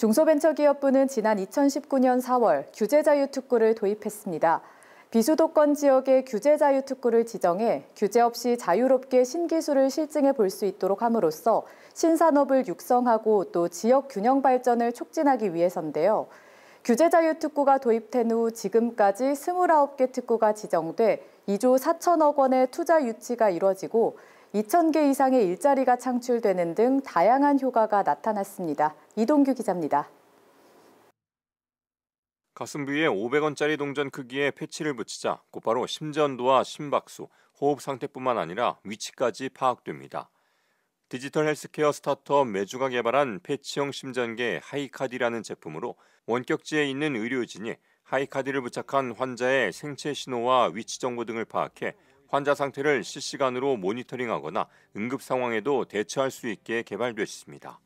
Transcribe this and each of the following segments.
중소벤처기업부는 지난 2019년 4월 규제자유특구를 도입했습니다. 비수도권 지역의 규제자유특구를 지정해 규제 없이 자유롭게 신기술을 실증해 볼 수 있도록 함으로써 신산업을 육성하고 또 지역 균형 발전을 촉진하기 위해서인데요. 규제자유특구가 도입된 후 지금까지 29개 특구가 지정돼 2조 4천억 원의 투자 유치가 이뤄지고 2,000개 이상의 일자리가 창출되는 등 다양한 효과가 나타났습니다. 이동규 기자입니다. 가슴 부위에 500원짜리 동전 크기의 패치를 붙이자 곧바로 심전도와 심박수, 호흡 상태뿐만 아니라 위치까지 파악됩니다. 디지털 헬스케어 스타트업 매주가 개발한 패치형 심전계 하이카디라는 제품으로 원격지에 있는 의료진이 하이카디를 부착한 환자의 생체 신호와 위치 정보 등을 파악해 환자 상태를 실시간으로 모니터링하거나 응급 상황에도 대처할 수 있게 개발됐습니다.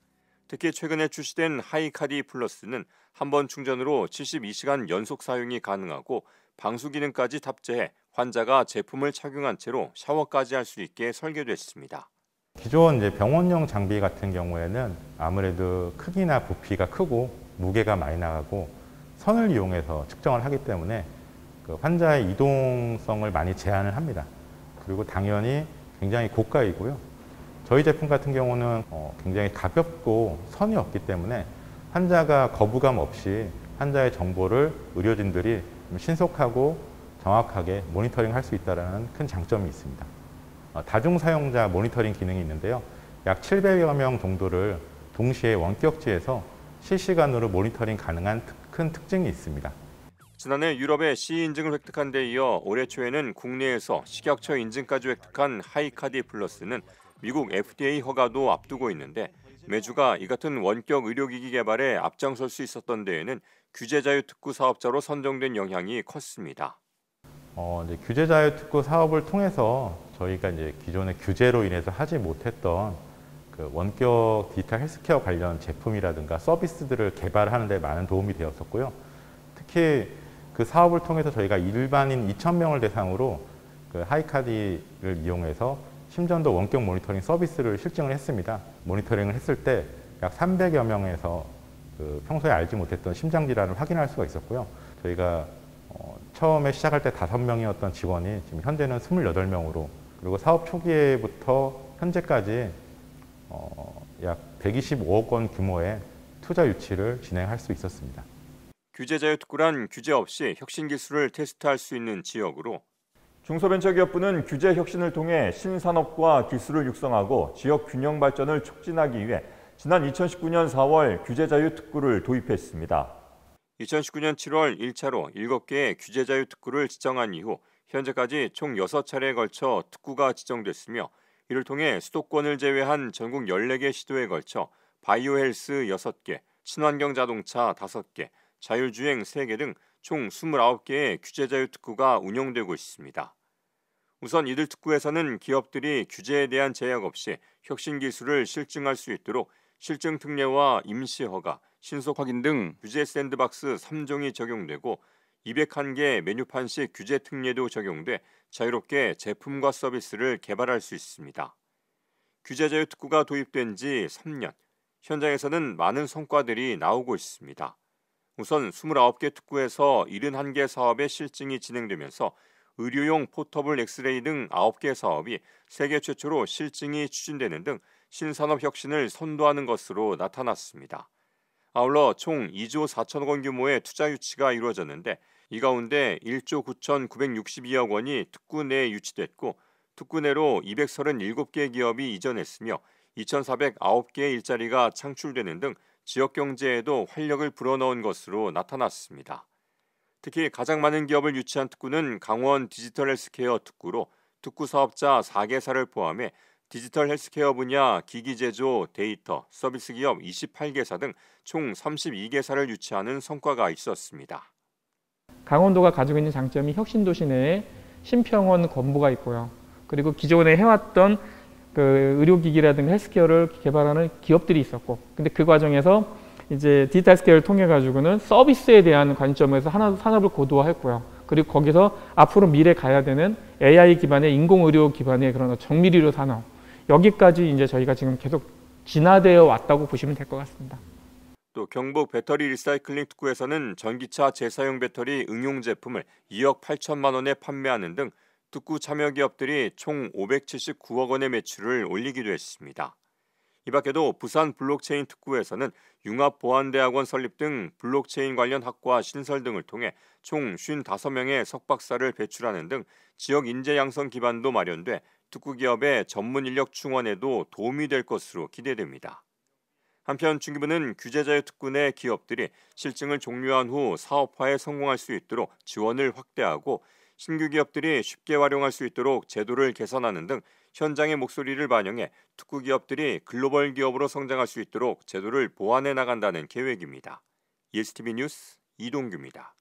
특히 최근에 출시된 하이카디 플러스는 한 번 충전으로 72시간 연속 사용이 가능하고 방수 기능까지 탑재해 환자가 제품을 착용한 채로 샤워까지 할 수 있게 설계됐습니다. 기존 이제 병원용 장비 같은 경우에는 아무래도 크기나 부피가 크고 무게가 많이 나가고 선을 이용해서 측정을 하기 때문에 그 환자의 이동성을 많이 제한을 합니다. 그리고 당연히 굉장히 고가이고요. 저희 제품 같은 경우는 어 굉장히 가볍고 선이 없기 때문에 환자가 거부감 없이 환자의 정보를 의료진들이 신속하고 정확하게 모니터링 할 수 있다는 큰 장점이 있습니다. 어, 다중 사용자 모니터링 기능이 있는데요. 약 700여 명 정도를 동시에 원격지에서 실시간으로 모니터링 가능한 큰 특징이 있습니다. 지난해 유럽의 C 인증을 획득한 데 이어 올해 초에는 국내에서 식약처 인증까지 획득한 하이카디 플러스는 미국 FDA 허가도 앞두고 있는데 매주가 이 같은 원격 의료기기 개발에 앞장설 수 있었던 데에는 규제자유특구 사업자로 선정된 영향이 컸습니다. 어, 이제 규제자유특구 사업을 통해서 저희가 이제 기존의 규제로 인해서 하지 못했던 그 원격 디지털 헬스케어 관련 제품이라든가 서비스들을 개발하는 데 많은 도움이 되었었고요. 특히 그 사업을 통해서 저희가 일반인 2,000명을 대상으로 그 하이카디를 이용해서 심전도 원격 모니터링 서비스를 실증을 했습니다. 모니터링을 했을 때 약 300여 명에서 그 평소에 알지 못했던 심장 질환을 확인할 수가 있었고요. 저희가 어, 처음에 시작할 때 5명이었던 직원이 지금 현재는 28명으로 그리고 사업 초기부터 현재까지 어, 약 125억 원 규모의 투자 유치를 진행할 수 있었습니다. 규제 자유특구란 규제 없이 혁신 기술을 테스트할 수 있는 지역으로 중소벤처기업부는 규제 혁신을 통해 신산업과 기술을 육성하고 지역 균형 발전을 촉진하기 위해 지난 2019년 4월 규제 자유특구를 도입했습니다. 2019년 7월 1차로 7개의 규제 자유특구를 지정한 이후 현재까지 총 6차례에 걸쳐 특구가 지정됐으며 이를 통해 수도권을 제외한 전국 14개 시도에 걸쳐 바이오 헬스 6개, 친환경 자동차 5개, 자율주행 3개 등 총 29개의 규제자유 특구가 운영되고 있습니다. 우선 이들 특구에서는 기업들이 규제에 대한 제약 없이 혁신 기술을 실증할 수 있도록 실증 특례와 임시 허가, 신속 확인 등 규제 샌드박스 3종이 적용되고 201개 메뉴판식 규제 특례도 적용돼 자유롭게 제품과 서비스를 개발할 수 있습니다. 규제 자유 특구가 도입된 지 3년, 현장에서는 많은 성과들이 나오고 있습니다. 우선 29개 특구에서 71개 사업의 실증이 진행되면서 의료용 포터블 엑스레이 등 9개 사업이 세계 최초로 실증이 추진되는 등 신산업 혁신을 선도하는 것으로 나타났습니다. 아울러 총 2조 4천억 원 규모의 투자 유치가 이루어졌는데 이 가운데 1조 9,962억 원이 특구 내에 유치됐고 특구 내로 237개 기업이 이전했으며 2,409개의 일자리가 창출되는 등 지역 경제에도 활력을 불어넣은 것으로 나타났습니다. 특히 가장 많은 기업을 유치한 특구는 강원 디지털 헬스케어 특구로 특구 사업자 4개사를 포함해 디지털 헬스케어 분야 기기 제조, 데이터, 서비스 기업 28개사 등 총 32개사를 유치하는 성과가 있었습니다. 강원도가 가지고 있는 장점이 혁신도시 내에 신평원 건부가 있고요. 그리고 기존에 해왔던 그 의료기기라든가 헬스케어를 개발하는 기업들이 있었고 근데 그 과정에서 이제 디지털 스케어를 통해 가지고는 서비스에 대한 관점에서 하나, 산업을 고도화했고요. 그리고 거기서 앞으로 미래 가야 되는 AI 기반의 인공의료 기반의 그런 정밀의료 산업 여기까지 이제 저희가 지금 계속 진화되어 왔다고 보시면 될 것 같습니다. 또 경북 배터리 리사이클링 특구에서는 전기차 재사용 배터리 응용 제품을 2억 8천만 원에 판매하는 등 특구 참여기업들이 총 579억 원의 매출을 올리기도 했습니다. 이 밖에도 부산 블록체인 특구에서는 융합보안대학원 설립 등 블록체인 관련 학과 신설 등을 통해 총 55명의 석박사를 배출하는 등 지역 인재 양성 기반도 마련돼 특구 기업의 전문 인력 충원에도 도움이 될 것으로 기대됩니다. 한편 중기부는 규제자유 특구 내 기업들이 실증을 종료한 후 사업화에 성공할 수 있도록 지원을 확대하고 신규 기업들이 쉽게 활용할 수 있도록 제도를 개선하는 등 현장의 목소리를 반영해 특구 기업들이 글로벌 기업으로 성장할 수 있도록 제도를 보완해 나간다는 계획입니다. 예스티비 뉴스 이동규입니다.